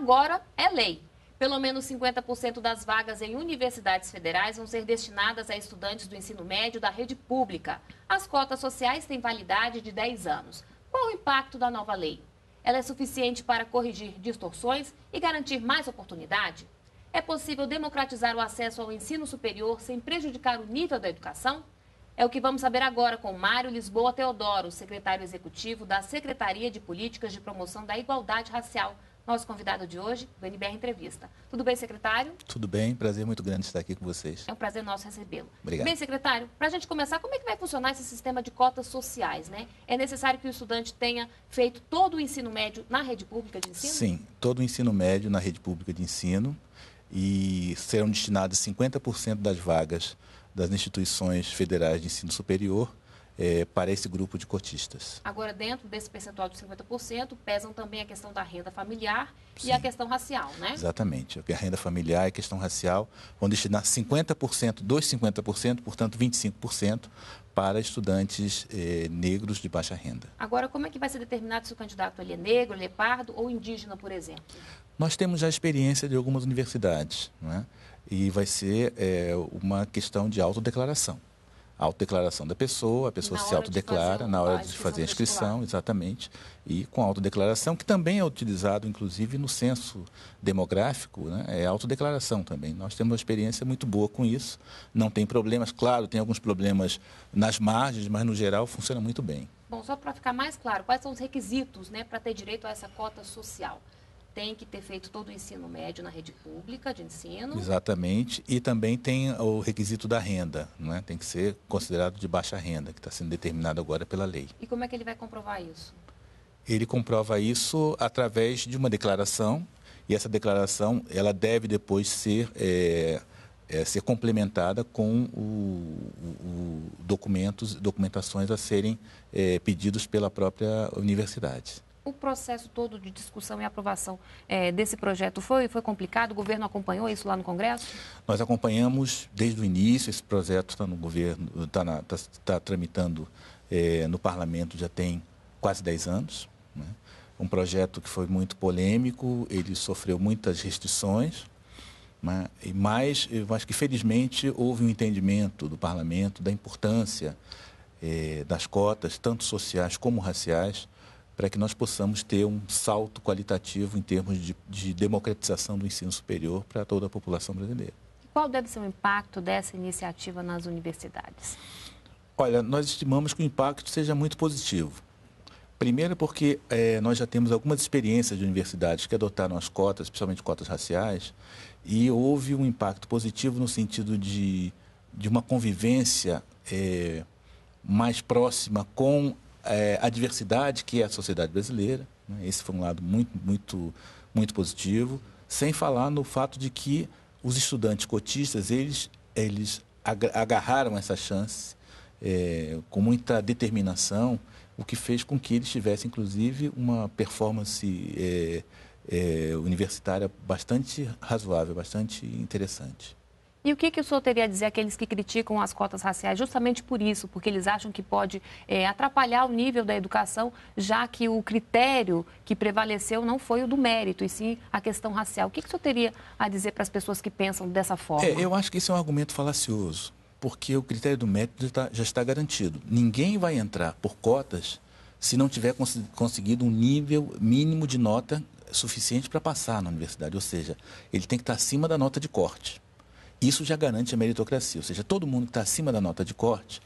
agora é lei. Pelo menos 50% das vagas em universidades federais vão ser destinadas a estudantes do ensino médio da rede pública. As cotas sociais têm validade de 10 anos. Qual o impacto da nova lei? Ela é suficiente para corrigir distorções e garantir mais oportunidade? É possível democratizar o acesso ao ensino superior sem prejudicar o nível da educação? É o que vamos saber agora com Mário Lisboa Teodoro, secretário executivo da Secretaria de Políticas de Promoção da Igualdade Racial nosso convidado de hoje, do NBR Entrevista. Tudo bem, secretário? Tudo bem, prazer muito grande estar aqui com vocês. É um prazer nosso recebê-lo. Obrigado. Bem, secretário, para a gente começar, como é que vai funcionar esse sistema de cotas sociais, né? É necessário que o estudante tenha feito todo o ensino médio na rede pública de ensino? Sim, todo o ensino médio na rede pública de ensino e serão destinadas 50% das vagas das instituições federais de ensino superior é, para esse grupo de cotistas. Agora, dentro desse percentual de 50%, pesam também a questão da renda familiar Sim. e a questão racial, né? Exatamente. A renda familiar e a questão racial vão destinar 50% dos 50%, portanto 25%, para estudantes eh, negros de baixa renda. Agora, como é que vai ser determinado se o candidato ele é negro, ele é pardo ou indígena, por exemplo? Nós temos já experiência de algumas universidades, né? e vai ser eh, uma questão de autodeclaração autodeclaração da pessoa, a pessoa na se autodeclara na hora de fazer a inscrição, exatamente, e com a autodeclaração, que também é utilizado, inclusive, no censo demográfico, né? é autodeclaração também. Nós temos uma experiência muito boa com isso, não tem problemas, claro, tem alguns problemas nas margens, mas no geral funciona muito bem. Bom, só para ficar mais claro, quais são os requisitos né, para ter direito a essa cota social? tem que ter feito todo o ensino médio na rede pública de ensino. Exatamente. E também tem o requisito da renda, é tem que ser considerado de baixa renda, que está sendo determinado agora pela lei. E como é que ele vai comprovar isso? Ele comprova isso através de uma declaração, e essa declaração ela deve depois ser, é, é, ser complementada com o, o documentos, documentações a serem é, pedidos pela própria universidade o processo todo de discussão e aprovação é, desse projeto foi, foi complicado? O governo acompanhou isso lá no Congresso? Nós acompanhamos desde o início. Esse projeto está no governo, está tá, tá tramitando é, no parlamento já tem quase 10 anos. Né? Um projeto que foi muito polêmico, ele sofreu muitas restrições, né? mas eu acho que felizmente houve um entendimento do parlamento da importância eh, das cotas, tanto sociais como raciais para que nós possamos ter um salto qualitativo em termos de, de democratização do ensino superior para toda a população brasileira. Qual deve ser o impacto dessa iniciativa nas universidades? Olha, nós estimamos que o impacto seja muito positivo. Primeiro, porque é, nós já temos algumas experiências de universidades que adotaram as cotas, principalmente cotas raciais, e houve um impacto positivo no sentido de, de uma convivência é, mais próxima com é, a diversidade que é a sociedade brasileira. Né? Esse foi um lado muito, muito, muito positivo. Sem falar no fato de que os estudantes cotistas, eles, eles agarraram essa chance é, com muita determinação, o que fez com que eles tivessem, inclusive, uma performance é, é universitária bastante razoável, bastante interessante. E o que, que o senhor teria a dizer àqueles que criticam as cotas raciais justamente por isso, porque eles acham que pode é, atrapalhar o nível da educação, já que o critério que prevaleceu não foi o do mérito, e sim a questão racial. O que, que o senhor teria a dizer para as pessoas que pensam dessa forma? É, eu acho que isso é um argumento falacioso, porque o critério do mérito já está, já está garantido. Ninguém vai entrar por cotas se não tiver cons conseguido um nível mínimo de nota suficiente para passar na universidade, ou seja, ele tem que estar acima da nota de corte. Isso já garante a meritocracia, ou seja, todo mundo que está acima da nota de corte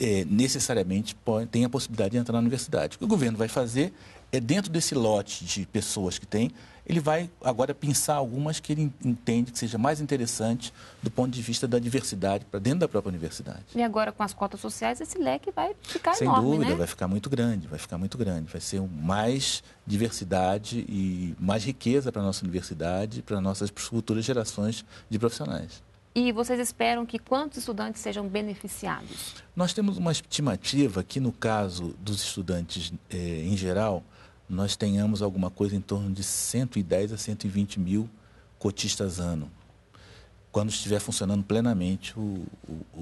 é, necessariamente pode, tem a possibilidade de entrar na universidade. O que o governo vai fazer é dentro desse lote de pessoas que tem, ele vai agora pensar algumas que ele entende que seja mais interessante do ponto de vista da diversidade, para dentro da própria universidade. E agora, com as cotas sociais, esse leque vai ficar Sem enorme, dúvida, né? vai ficar muito grande, vai ficar muito grande. Vai ser mais diversidade e mais riqueza para a nossa universidade, para nossas futuras gerações de profissionais. E vocês esperam que quantos estudantes sejam beneficiados? Nós temos uma estimativa que, no caso dos estudantes eh, em geral, nós tenhamos alguma coisa em torno de 110 a 120 mil cotistas ano, quando estiver funcionando plenamente o, o,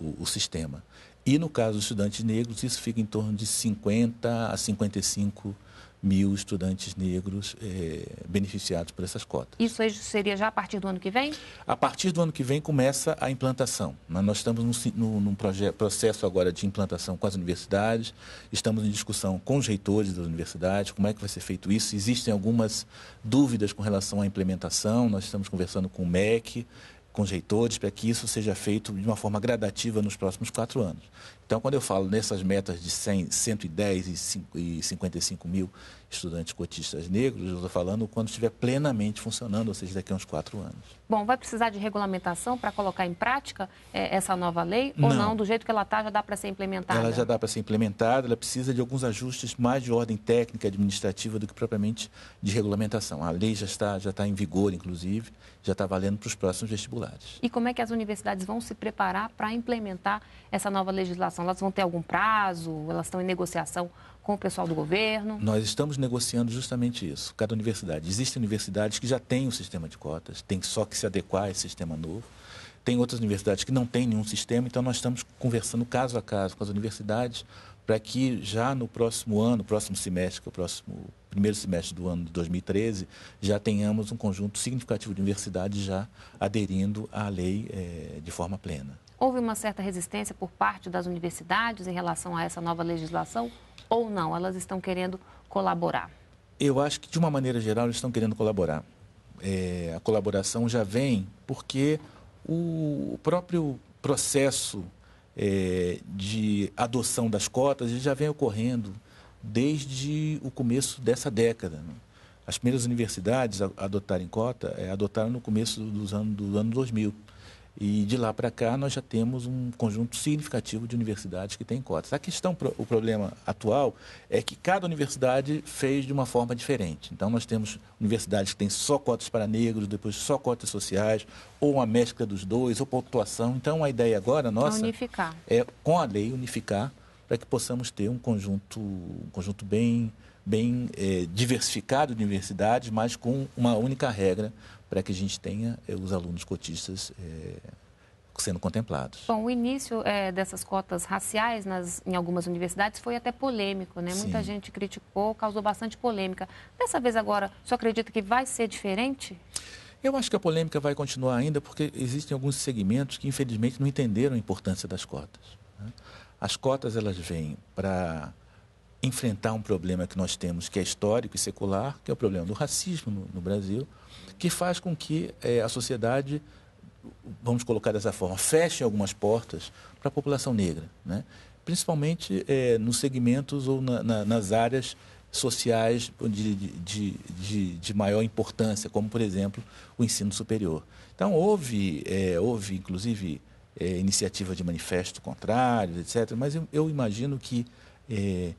o, o, sistema. E no caso dos estudantes negros, isso fica em torno de 50 a 55 mil mil estudantes negros é, beneficiados por essas cotas. Isso seria já a partir do ano que vem? A partir do ano que vem começa a implantação. Né? Nós estamos num, num processo agora de implantação com as universidades, estamos em discussão com os reitores das universidades, como é que vai ser feito isso. Existem algumas dúvidas com relação à implementação, nós estamos conversando com o MEC, com os reitores, para que isso seja feito de uma forma gradativa nos próximos quatro anos. Então, quando eu falo nessas metas de 100, 110 e 55 mil estudantes cotistas negros, eu estou falando quando estiver plenamente funcionando, ou seja, daqui a uns quatro anos. Bom, vai precisar de regulamentação para colocar em prática é, essa nova lei não. ou não? Do jeito que ela está, já dá para ser implementada? Ela já dá para ser implementada, ela precisa de alguns ajustes mais de ordem técnica, administrativa, do que propriamente de regulamentação. A lei já está, já está em vigor, inclusive, já está valendo para os próximos vestibulares. E como é que as universidades vão se preparar para implementar essa nova legislação? Elas vão ter algum prazo? Elas estão em negociação com o pessoal do governo? Nós estamos negociando justamente isso, cada universidade. Existem universidades que já têm o um sistema de cotas, tem só que se adequar a esse sistema novo. Tem outras universidades que não têm nenhum sistema, então nós estamos conversando caso a caso com as universidades para que já no próximo ano, próximo semestre, que é o próximo primeiro semestre do ano de 2013, já tenhamos um conjunto significativo de universidades já aderindo à lei é, de forma plena. Houve uma certa resistência por parte das universidades em relação a essa nova legislação ou não? Elas estão querendo colaborar? Eu acho que, de uma maneira geral, eles estão querendo colaborar. É, a colaboração já vem porque o próprio processo é, de adoção das cotas já vem ocorrendo desde o começo dessa década. Né? As primeiras universidades a adotarem cota é, adotaram no começo dos anos, do ano 2000. E de lá para cá nós já temos um conjunto significativo de universidades que têm cotas. A questão, o problema atual é que cada universidade fez de uma forma diferente. Então nós temos universidades que têm só cotas para negros, depois só cotas sociais, ou uma mescla dos dois, ou pontuação. Então a ideia agora é nossa unificar. é com a lei unificar para que possamos ter um conjunto, um conjunto bem bem é, diversificado de universidades, mas com uma única regra para que a gente tenha eh, os alunos cotistas eh, sendo contemplados. Bom, o início eh, dessas cotas raciais nas, em algumas universidades foi até polêmico, né? Sim. Muita gente criticou, causou bastante polêmica. Dessa vez agora, o senhor acredita que vai ser diferente? Eu acho que a polêmica vai continuar ainda porque existem alguns segmentos que infelizmente não entenderam a importância das cotas. Né? As cotas elas vêm para enfrentar um problema que nós temos que é histórico e secular, que é o problema do racismo no Brasil que faz com que é, a sociedade, vamos colocar dessa forma, feche algumas portas para a população negra, né? principalmente é, nos segmentos ou na, na, nas áreas sociais de, de, de, de, maior importância, como, por exemplo, o ensino superior. Então, houve, é, houve inclusive, é, iniciativa de manifesto contrário, etc., mas eu, eu imagino que, é,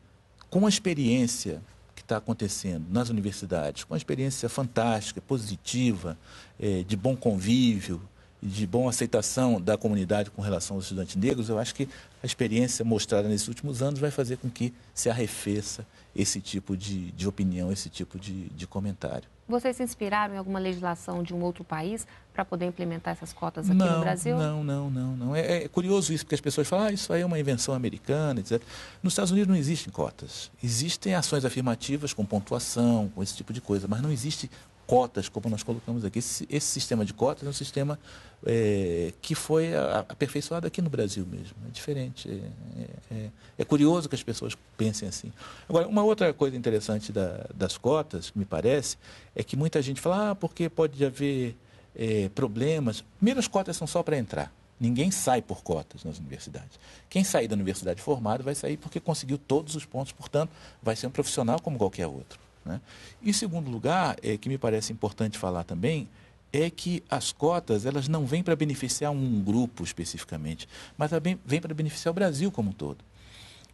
com a experiência está acontecendo nas universidades, com uma experiência fantástica, positiva, é, de bom convívio, de boa aceitação da comunidade com relação aos estudantes negros, eu acho que a experiência mostrada nesses últimos anos vai fazer com que se arrefeça esse tipo de, de opinião, esse tipo de, de comentário. Vocês se inspiraram em alguma legislação de um outro país para poder implementar essas cotas aqui não, no Brasil? Não, não, não, não. É, é, curioso isso, porque as pessoas falam, ah, isso aí é uma invenção americana, etc. Nos Estados Unidos não existem cotas. Existem ações afirmativas com pontuação, com esse tipo de coisa, mas não existe cotas, como nós colocamos aqui. Esse, esse sistema de cotas é um sistema é, que foi aperfeiçoado aqui no Brasil mesmo. É diferente. É, é, é, é, curioso que as pessoas pensem assim. Agora, uma outra coisa interessante da, das cotas, me parece, é que muita gente fala, ah, porque pode haver é, problemas. Primeiro, as cotas são só para entrar. Ninguém sai por cotas nas universidades. Quem sair da universidade formado vai sair porque conseguiu todos os pontos, portanto, vai ser um profissional como qualquer outro. Né? E segundo lugar, é, que me parece importante falar também, é que as cotas elas não vêm para beneficiar um grupo especificamente, mas também vêm para beneficiar o Brasil como um todo.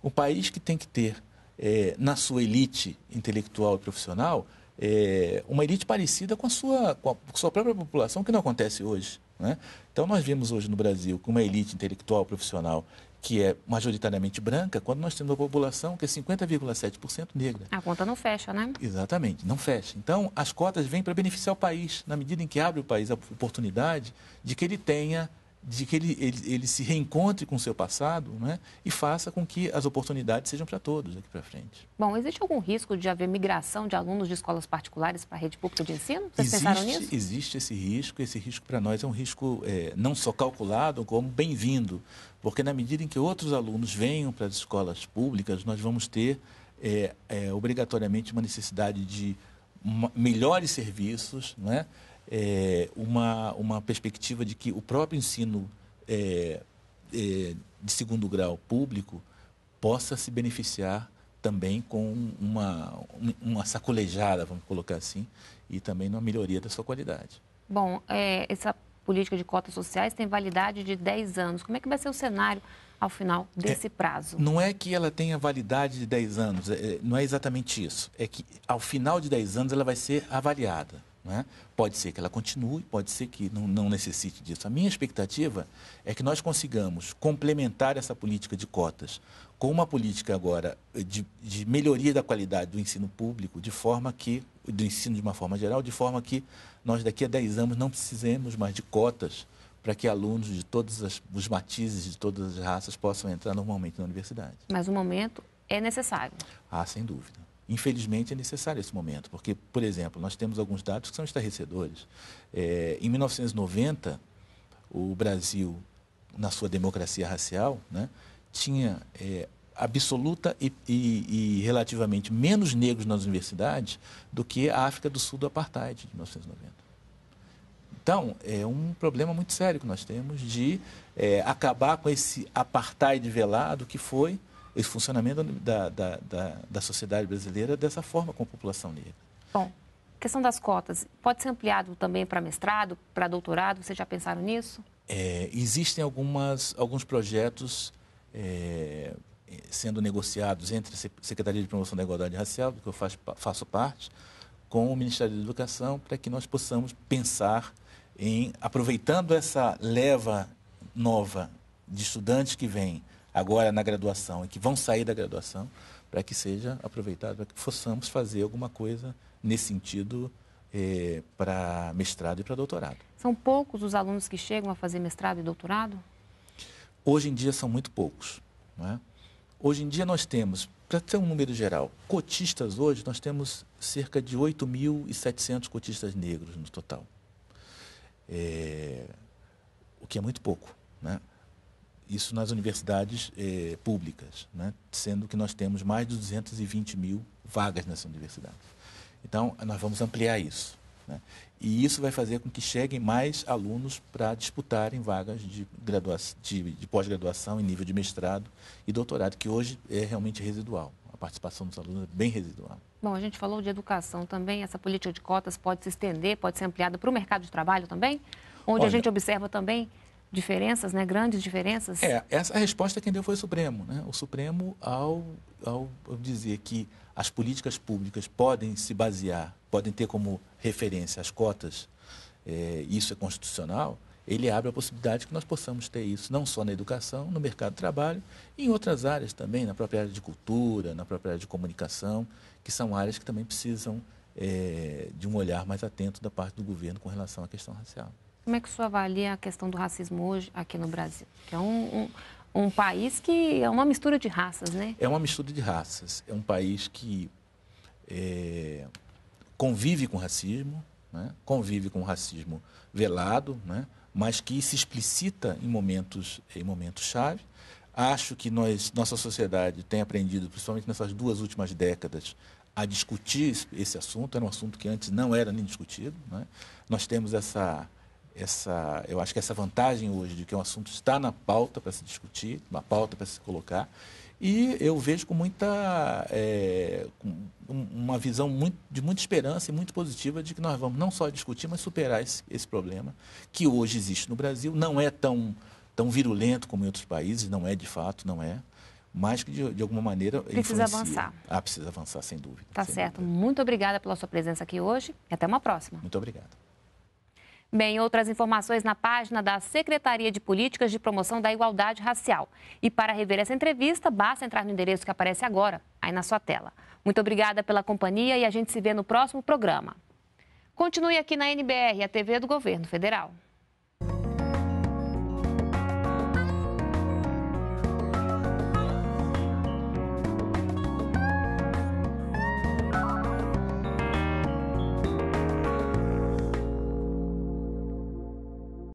O país que tem que ter é, na sua elite intelectual e profissional é, uma elite parecida com a, sua, com a sua própria população, que não acontece hoje. Né? Então, nós vemos hoje no Brasil que uma elite intelectual, e profissional que é majoritariamente branca, quando nós temos uma população que é 50,7% negra. A conta não fecha, né? Exatamente, não fecha. Então, as cotas vêm para beneficiar o país, na medida em que abre o país a oportunidade de que ele tenha de que ele, ele, ele se reencontre com o seu passado né, e faça com que as oportunidades sejam para todos aqui para frente. Bom, existe algum risco de haver migração de alunos de escolas particulares para a rede pública de ensino? Vocês existe, pensaram nisso? Existe esse risco. Esse risco para nós é um risco é, não só calculado, como bem-vindo. Porque na medida em que outros alunos venham para as escolas públicas, nós vamos ter é, é, obrigatoriamente uma necessidade de uma, melhores serviços, né? é, uma, uma perspectiva de que o próprio ensino é, é, de segundo grau público possa se beneficiar também com uma, uma sacolejada, vamos colocar assim, e também numa melhoria da sua qualidade. Bom, é, essa política de cotas sociais tem validade de 10 anos. Como é que vai ser o cenário ao final desse é, prazo? Não é que ela tenha validade de 10 anos, é, é, não é exatamente isso. É que ao final de 10 anos ela vai ser avaliada. Né? Pode ser que ela continue, pode ser que não, não, necessite disso. A minha expectativa é que nós consigamos complementar essa política de cotas com uma política agora de, de melhoria da qualidade do ensino público, de forma que, do ensino de uma forma geral, de forma que nós daqui a 10 anos não precisemos mais de cotas para que alunos de todos as, os matizes, de todas as raças, possam entrar normalmente na universidade. Mas o momento é necessário. Ah, sem dúvida. Infelizmente, é necessário esse momento, porque, por exemplo, nós temos alguns dados que são estarrecedores. É, em 1990, o Brasil, na sua democracia racial, né, tinha é, absoluta e, e, e, relativamente menos negros nas universidades do que a África do Sul do apartheid de 1990. Então, é um problema muito sério que nós temos de é, acabar com esse apartheid velado que foi esse funcionamento da, da, da, da sociedade brasileira dessa forma com a população negra. Bom, questão das cotas, pode ser ampliado também para mestrado, para doutorado? Vocês já pensaram nisso? É, existem algumas, alguns projetos é, sendo negociados entre a Secretaria de Promoção da Igualdade Racial, do que eu faço, faço parte, com o Ministério da Educação, para que nós possamos pensar em, aproveitando essa leva nova de estudantes que vêm agora na graduação e que vão sair da graduação, para que seja aproveitado, para que possamos fazer alguma coisa nesse sentido eh, para mestrado e para doutorado. São poucos os alunos que chegam a fazer mestrado e doutorado? Hoje em dia são muito poucos. É? Hoje em dia nós temos, para ter um número geral, cotistas hoje, nós temos cerca de 8.700 cotistas negros no total. É, o que é muito pouco. Né? Isso nas universidades eh, públicas, né? sendo que nós temos mais de 220 mil vagas nessas universidades. Então, nós vamos ampliar isso. Né? E isso vai fazer com que cheguem mais alunos para disputarem vagas de, de, de pós-graduação em nível de mestrado e doutorado, que hoje é realmente residual. A participação dos alunos é bem residual. Bom, a gente falou de educação também. Essa política de cotas pode se estender, pode ser ampliada para o mercado de trabalho também? onde Olha, a gente observa também diferenças, né? grandes diferenças? É, essa resposta é quem deu foi o Supremo. Né? O Supremo, ao, ao dizer que as políticas públicas podem se basear, podem ter como referência as cotas, é, isso é constitucional, ele abre a possibilidade que nós possamos ter isso não só na educação, no mercado de trabalho, e em outras áreas também, na própria área de cultura, na própria área de comunicação, que são áreas que também precisam é, de um olhar mais atento da parte do governo com relação à questão racial. Como é que o senhor avalia a questão do racismo hoje aqui no Brasil? Que é um, um, um país que é uma mistura de raças, né? É uma mistura de raças. É um país que é, convive com racismo, né? convive com racismo velado, né? mas que se explicita em momentos, em momentos chave. Acho que nós, nossa sociedade tem aprendido, principalmente nessas duas últimas décadas, a discutir esse assunto. Era um assunto que antes não era nem discutido. Né? Nós temos essa essa, eu acho que essa vantagem hoje de que um assunto está na pauta para se discutir, na pauta para se colocar, e eu vejo com muita, é, uma visão muito, de muita esperança e muito positiva de que nós vamos não só discutir, mas superar esse, esse problema que hoje existe no Brasil. Não é tão, tão virulento como em outros países, não é de fato, não é, mas que de, de, alguma maneira precisa influencia. avançar. Ah, precisa avançar sem dúvida. Tá sem certo. Dúvida. Muito obrigada pela sua presença aqui hoje e até uma próxima. Muito obrigado. Bem, outras informações na página da Secretaria de Políticas de Promoção da Igualdade Racial. E para rever essa entrevista, basta entrar no endereço que aparece agora, aí na sua tela. Muito obrigada pela companhia e a gente se vê no próximo programa. Continue aqui na NBR, a TV do Governo Federal.